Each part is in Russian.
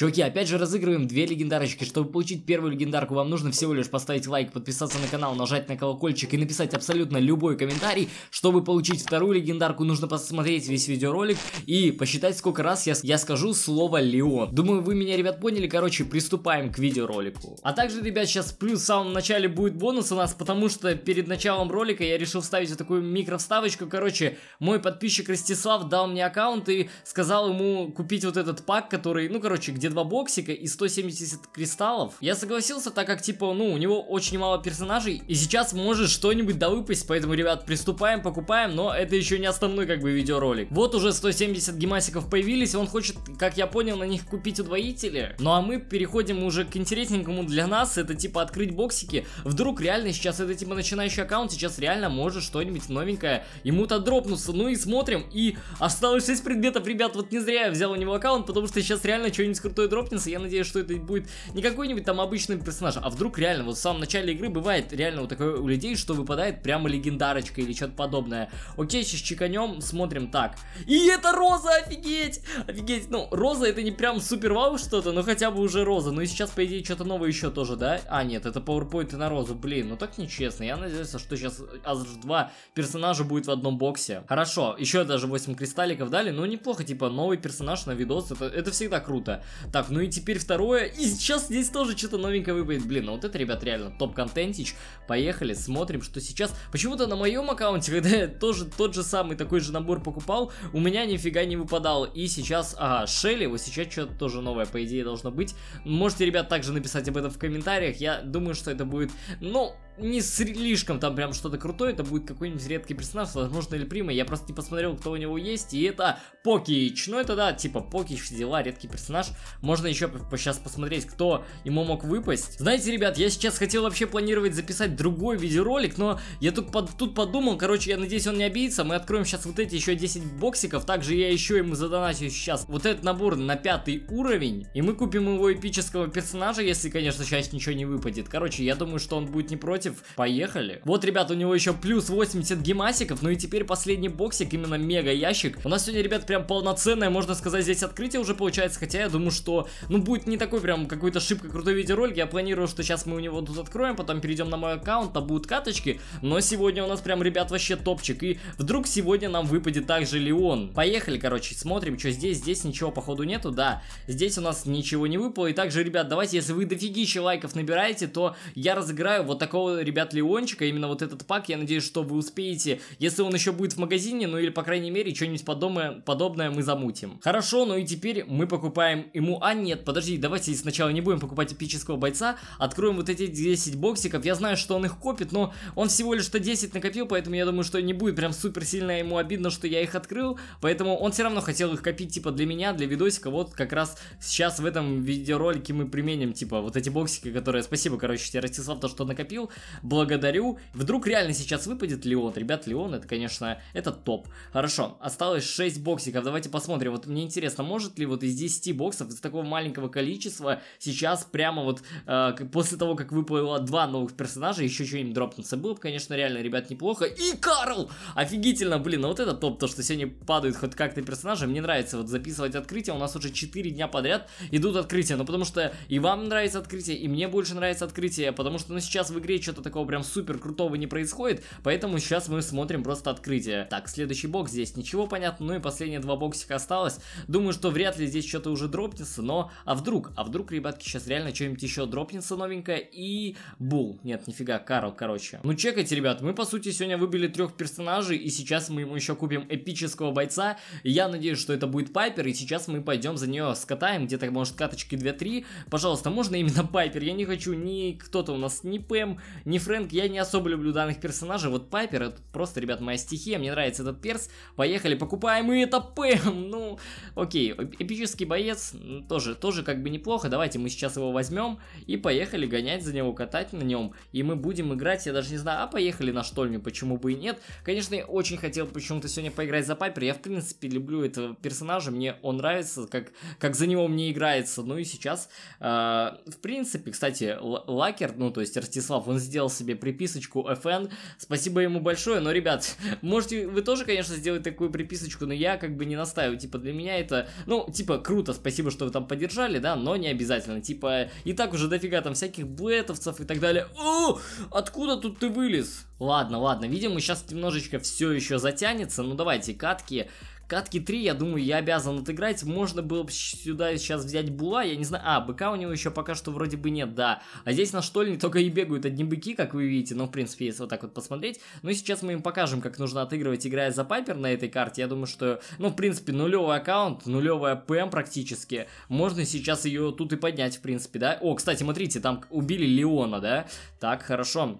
Чуваки, опять же разыгрываем две легендарочки. Чтобы получить первую легендарку, вам нужно всего лишь поставить лайк, подписаться на канал, нажать на колокольчик и написать абсолютно любой комментарий. Чтобы получить вторую легендарку, нужно посмотреть весь видеоролик и посчитать, сколько раз я, я скажу слово Леон. Думаю, вы меня, ребят, поняли. Короче, приступаем к видеоролику. А также, ребят, сейчас плюс в самом начале будет бонус у нас, потому что перед началом ролика я решил вставить вот такую микровставочку. Короче, мой подписчик Ростислав дал мне аккаунт и сказал ему купить вот этот пак, который, ну, короче, где два боксика и 170 кристаллов. Я согласился, так как, типа, ну, у него очень мало персонажей, и сейчас может что-нибудь довыпасть, поэтому, ребят, приступаем, покупаем, но это еще не основной, как бы, видеоролик. Вот уже 170 гемасиков появились, он хочет, как я понял, на них купить удвоители. Ну, а мы переходим уже к интересненькому для нас, это, типа, открыть боксики. Вдруг реально сейчас это, типа, начинающий аккаунт, сейчас реально может что-нибудь новенькое ему-то дропнуться. Ну и смотрим, и осталось 6 предметов, ребят, вот не зря я взял у него аккаунт, потому что сейчас реально что-нибудь крутое крутой дропнется. Я надеюсь, что это будет не какой-нибудь там обычный персонаж, а вдруг реально, вот в самом начале игры бывает реально вот такое у людей, что выпадает прямо легендарочка или что-то подобное. Окей, сейчас чеканем, смотрим так. И это роза, офигеть! Офигеть, ну, роза это не прям супер вау что-то, но хотя бы уже роза. Ну и сейчас, по идее, что-то новое еще тоже, да? А, нет, это PowerPoint на розу, блин, ну так нечестно. Я надеюсь, что сейчас аж два персонажа будет в одном боксе. Хорошо, еще даже 8 кристалликов дали, ну неплохо, типа новый персонаж на видос, это, это всегда круто. Так, ну и теперь второе. И сейчас здесь тоже что-то новенькое выпадет. Блин, ну вот это, ребят, реально топ-контентич. Поехали, смотрим, что сейчас. Почему-то на моем аккаунте, когда я тоже тот же самый такой же набор покупал, у меня нифига не выпадал. И сейчас, ага, Шелли, вот сейчас что-то тоже новое, по идее, должно быть. Можете, ребят, также написать об этом в комментариях. Я думаю, что это будет, ну, не слишком там прям что-то крутое, это будет какой-нибудь редкий персонаж, возможно, или прима. Я просто не посмотрел, кто у него есть, и это Покич. Ну, это да, типа Покич, все дела, редкий персонаж. Можно еще сейчас посмотреть, кто ему мог выпасть. Знаете, ребят, я сейчас хотел вообще планировать записать другой видеоролик, но я тут, под, тут подумал, короче, я надеюсь, он не обидится. Мы откроем сейчас вот эти еще 10 боксиков, также я еще ему задоначу сейчас вот этот набор на пятый уровень, и мы купим его эпического персонажа, если, конечно, сейчас ничего не выпадет. Короче, я думаю, что он будет не против, против. Поехали. Вот, ребят, у него еще плюс 80 гемасиков. Ну и теперь последний боксик, именно мега ящик. У нас сегодня, ребят, прям полноценное, можно сказать, здесь открытие уже получается. Хотя я думаю, что, ну, будет не такой прям какой-то шибко крутой видеоролик. Я планирую, что сейчас мы у него тут откроем, потом перейдем на мой аккаунт, там будут каточки. Но сегодня у нас прям, ребят, вообще топчик. И вдруг сегодня нам выпадет также Леон. Поехали, короче, смотрим, что здесь. Здесь ничего, походу, нету, да. Здесь у нас ничего не выпало. И также, ребят, давайте, если вы дофигища лайков набираете, то я разыграю вот такого ребят Леончика именно вот этот пак. Я надеюсь, что вы успеете, если он еще будет в магазине, ну или, по крайней мере, что-нибудь подобное, подобное мы замутим. Хорошо, ну и теперь мы покупаем ему... А, нет, подожди, давайте сначала не будем покупать эпического бойца, откроем вот эти 10 боксиков. Я знаю, что он их копит, но он всего лишь-то 10 накопил, поэтому я думаю, что не будет прям супер сильно ему обидно, что я их открыл, поэтому он все равно хотел их копить, типа, для меня, для видосика, вот как раз сейчас в этом видеоролике мы применим, типа, вот эти боксики, которые... Спасибо, короче, тебе, Ростислав, то, что накопил благодарю. Вдруг реально сейчас выпадет Леон. Ребят, Леон, это, конечно, это топ. Хорошо, осталось 6 боксиков. Давайте посмотрим. Вот мне интересно, может ли вот из 10 боксов, из такого маленького количества, сейчас прямо вот э, после того, как выпало два новых персонажа, еще что-нибудь дропнуться. Было бы, конечно, реально, ребят, неплохо. И Карл! Офигительно, блин, ну вот это топ, то, что сегодня падают хоть как-то персонажи. Мне нравится вот записывать открытие. У нас уже 4 дня подряд идут открытия. Ну, потому что и вам нравится открытие, и мне больше нравится открытие, потому что, ну, сейчас в игре что что то такого прям супер крутого не происходит, поэтому сейчас мы смотрим просто открытие. Так, следующий бокс здесь ничего понятно, ну и последние два боксика осталось. Думаю, что вряд ли здесь что-то уже дропнется, но а вдруг, а вдруг, ребятки, сейчас реально что-нибудь еще дропнется новенькое и Бул. Нет, нифига, Карл, короче. Ну чекайте, ребят, мы по сути сегодня выбили трех персонажей и сейчас мы ему еще купим эпического бойца. Я надеюсь, что это будет Пайпер и сейчас мы пойдем за нее скатаем, где-то может каточки 2-3. Пожалуйста, можно именно Пайпер, я не хочу ни кто-то у нас, ни Пэм, не Фрэнк, я не особо люблю данных персонажей, вот Пайпер, это просто, ребят, моя стихия, мне нравится этот перс, поехали, покупаем и это Пэм, ну, окей, эпический боец, тоже, тоже как бы неплохо, давайте мы сейчас его возьмем и поехали гонять за него, катать на нем, и мы будем играть, я даже не знаю, а поехали на штольню, почему бы и нет, конечно, я очень хотел почему-то сегодня поиграть за Пайпер, я в принципе люблю этого персонажа, мне он нравится, как, как за него мне играется, ну и сейчас, э, в принципе, кстати, Лакер, ну, то есть Ростислав, он здесь сделал себе приписочку FN. Спасибо ему большое, но, ребят, можете вы тоже, конечно, сделать такую приписочку, но я как бы не настаиваю. Типа, для меня это, ну, типа, круто, спасибо, что вы там поддержали, да, но не обязательно. Типа, и так уже дофига там всяких блетовцев и так далее. О, откуда тут ты вылез? Ладно, ладно, видимо, сейчас немножечко все еще затянется. Ну, давайте, катки. Катки 3, я думаю, я обязан отыграть. Можно было бы сюда сейчас взять Була, я не знаю. А, быка у него еще пока что вроде бы нет, да. А здесь на штольне только и бегают одни быки, как вы видите. Ну, в принципе, если вот так вот посмотреть. Ну, и сейчас мы им покажем, как нужно отыгрывать, играя за Пайпер на этой карте. Я думаю, что, ну, в принципе, нулевый аккаунт, нулевая ПМ эм практически. Можно сейчас ее тут и поднять, в принципе, да. О, кстати, смотрите, там убили Леона, да. Так, хорошо.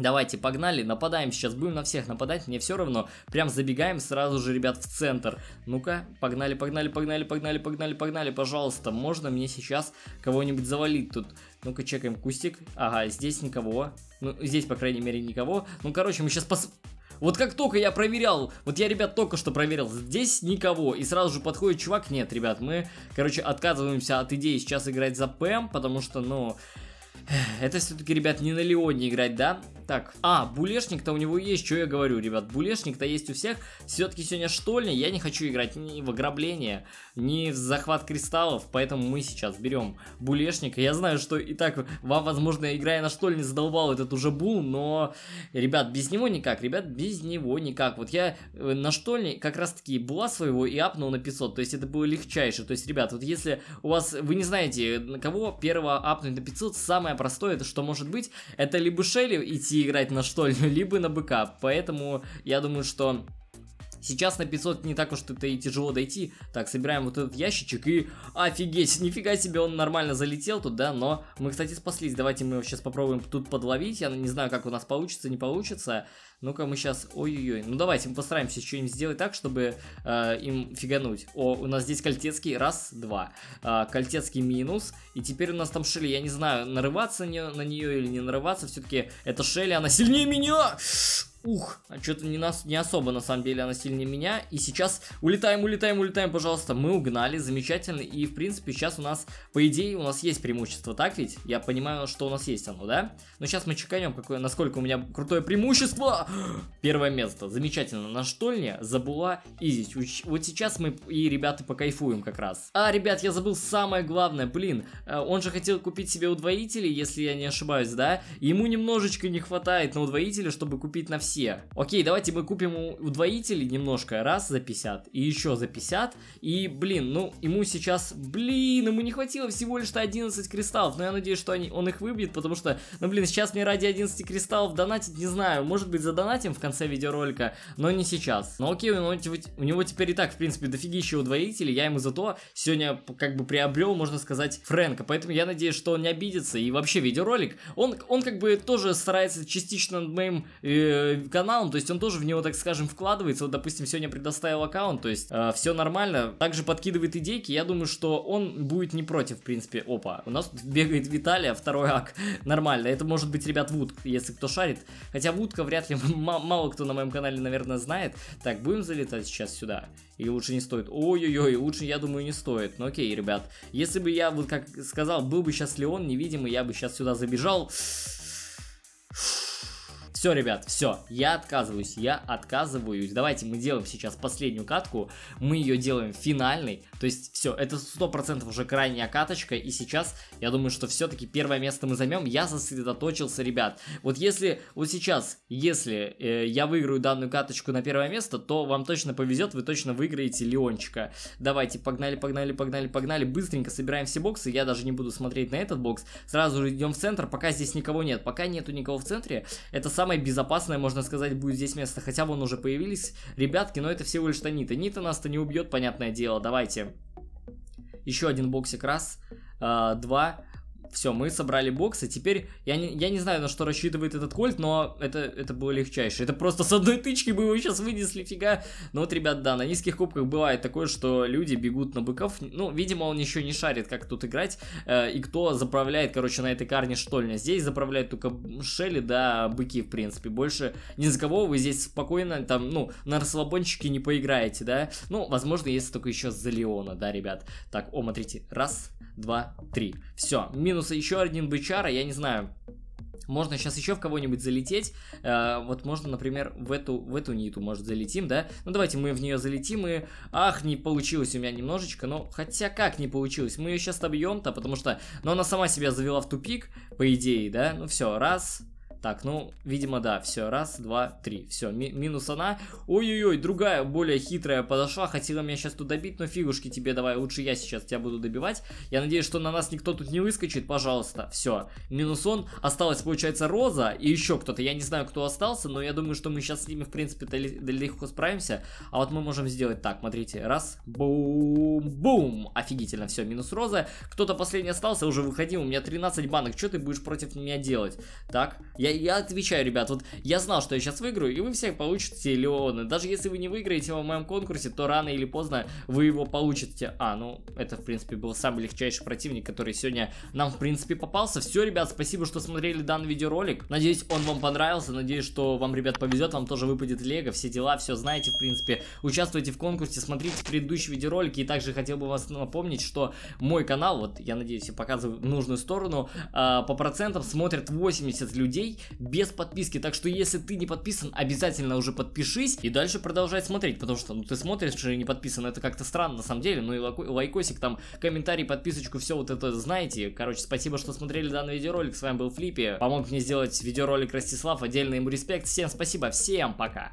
Давайте, погнали, нападаем сейчас, будем на всех нападать, мне все равно. Прям забегаем сразу же, ребят, в центр. Ну-ка, погнали, погнали, погнали, погнали, погнали, погнали, пожалуйста. Можно мне сейчас кого-нибудь завалить тут? Ну-ка, чекаем кустик. Ага, здесь никого. Ну, здесь, по крайней мере, никого. Ну, короче, мы сейчас пос... Вот как только я проверял, вот я, ребят, только что проверил, здесь никого, и сразу же подходит чувак, нет, ребят, мы, короче, отказываемся от идеи сейчас играть за ПМ, потому что, ну, это все-таки, ребят, не на Леоне играть, да? Так, а, булешник-то у него есть, что я говорю, ребят, булешник-то есть у всех. Все-таки сегодня штольня, я не хочу играть ни в ограбление, ни в захват кристаллов, поэтому мы сейчас берем булешник. Я знаю, что и так вам, возможно, играя на штольне задолбал этот уже бул, но, ребят, без него никак, ребят, без него никак. Вот я э, на штольне как раз-таки була своего и апнул на 500, то есть это было легчайше. То есть, ребят, вот если у вас, вы не знаете, на кого первого апнуть на 500, самое простое, это что может быть, это либо Шелли идти играть на что-либо на БК, поэтому я думаю, что Сейчас на 500 не так уж это и тяжело дойти. Так, собираем вот этот ящичек и... Офигеть, нифига себе, он нормально залетел тут, да? но... Мы, кстати, спаслись. Давайте мы его сейчас попробуем тут подловить. Я не знаю, как у нас получится, не получится. Ну-ка, мы сейчас... Ой-ой-ой. Ну, давайте мы постараемся что-нибудь сделать так, чтобы э, им фигануть. О, у нас здесь кольтецкий. Раз, два. Э, кольтецкий минус. И теперь у нас там шели. Я не знаю, нарываться на нее, или не нарываться. Все-таки эта шели, она сильнее меня! Ух, а что-то не, не особо на самом деле она сильнее меня. И сейчас улетаем, улетаем, улетаем, пожалуйста. Мы угнали, замечательно. И в принципе сейчас у нас, по идее, у нас есть преимущество, так ведь? Я понимаю, что у нас есть оно, да? Но сейчас мы чеканем, какое, насколько у меня крутое преимущество. Первое место, замечательно. На штольне Забула Изич. Вот сейчас мы и ребята покайфуем как раз. А, ребят, я забыл самое главное, блин. Э, он же хотел купить себе удвоители, если я не ошибаюсь, да? Ему немножечко не хватает на удвоители, чтобы купить на все все. Окей, давайте мы купим удвоители немножко, раз за 50 и еще за 50. И, блин, ну, ему сейчас, блин, ему не хватило всего лишь 11 кристаллов. Но я надеюсь, что они, он их выбьет, потому что, ну, блин, сейчас мне ради 11 кристаллов донатить, не знаю, может быть, задонатим в конце видеоролика, но не сейчас. Но окей, у него, у него теперь и так, в принципе, дофигища удвоители, я ему зато сегодня как бы приобрел, можно сказать, Фрэнка. Поэтому я надеюсь, что он не обидится. И вообще, видеоролик, он, он как бы тоже старается частично над моим э, каналом, ну, то есть он тоже в него, так скажем, вкладывается. Вот, допустим, сегодня предоставил аккаунт, то есть э, все нормально. Также подкидывает идейки, я думаю, что он будет не против, в принципе. Опа, у нас тут бегает Виталия, второй ак. Нормально, это может быть, ребят, Вуд, если кто шарит. Хотя Вудка вряд ли, мало кто на моем канале, наверное, знает. Так, будем залетать сейчас сюда? и лучше не стоит? Ой-ой-ой, лучше, я думаю, не стоит. Ну окей, ребят, если бы я, вот как сказал, был бы сейчас Леон невидимый, я бы сейчас сюда забежал. Фу. Все, ребят, все, я отказываюсь, я отказываюсь. Давайте мы делаем сейчас последнюю катку, мы ее делаем финальной. То есть все, это 100% уже крайняя каточка, и сейчас я думаю, что все-таки первое место мы займем. Я сосредоточился, ребят. Вот если, вот сейчас, если э, я выиграю данную каточку на первое место, то вам точно повезет, вы точно выиграете Леончика. Давайте, погнали, погнали, погнали, погнали. Быстренько собираем все боксы, я даже не буду смотреть на этот бокс. Сразу же идем в центр, пока здесь никого нет. Пока нету никого в центре, это самое самое безопасное, можно сказать, будет здесь место. Хотя вон уже появились ребятки, но это всего лишь Танита. Нита нас-то не убьет, понятное дело. Давайте. Еще один боксик. Раз, э, два, все, мы собрали боксы. Теперь я не, я не знаю, на что рассчитывает этот кольт, но это, это было легчайше. Это просто с одной тычки бы его сейчас вынесли, фига. Но вот, ребят, да, на низких кубках бывает такое, что люди бегут на быков. Ну, видимо, он еще не шарит, как тут играть. Э, и кто заправляет, короче, на этой карне штольня. Здесь заправляет только Шели, да, быки, в принципе. Больше ни за кого вы здесь спокойно, там, ну, на расслабончике не поиграете, да. Ну, возможно, если только еще за Леона, да, ребят. Так, о, смотрите, раз, два, три. Все, минус еще один бычара, я не знаю, можно сейчас еще в кого-нибудь залететь. Э, вот можно, например, в эту, в эту ниту, может, залетим, да? Ну, давайте мы в нее залетим и... Ах, не получилось у меня немножечко, но... Хотя как не получилось? Мы ее сейчас добьем-то, потому что... Но ну, она сама себя завела в тупик, по идее, да? Ну, все, раз, так, ну, видимо, да, все, раз, два, три, все, ми минус она. Ой-ой-ой, другая, более хитрая подошла, хотела меня сейчас тут добить, но фигушки тебе давай, лучше я сейчас тебя буду добивать. Я надеюсь, что на нас никто тут не выскочит, пожалуйста, все, минус он. осталось, получается, Роза и еще кто-то, я не знаю, кто остался, но я думаю, что мы сейчас с ними, в принципе, легко справимся. А вот мы можем сделать так, смотрите, раз, бум-бум, офигительно, все, минус Роза. Кто-то последний остался, уже выходи, у меня 13 банок, что ты будешь против меня делать? Так, я я, я отвечаю, ребят, вот я знал, что я сейчас выиграю, и вы все получите Леоны. Даже если вы не выиграете во моем конкурсе, то рано или поздно вы его получите. А, ну, это, в принципе, был самый легчайший противник, который сегодня нам, в принципе, попался. Все, ребят, спасибо, что смотрели данный видеоролик. Надеюсь, он вам понравился. Надеюсь, что вам, ребят, повезет, вам тоже выпадет Лего, все дела, все знаете, в принципе. Участвуйте в конкурсе, смотрите предыдущие видеоролики. И также хотел бы вас напомнить, что мой канал, вот, я надеюсь, я показываю нужную сторону, э, по процентам смотрят 80 людей, смотреть без подписки. Так что если ты не подписан, обязательно уже подпишись и дальше продолжай смотреть, потому что ну, ты смотришь и не подписан, это как-то странно на самом деле. Ну и лайкосик, там комментарий, подписочку, все вот это знаете. Короче, спасибо, что смотрели данный видеоролик. С вами был Флиппи. Помог мне сделать видеоролик Ростислав. Отдельный ему респект. Всем спасибо, всем пока.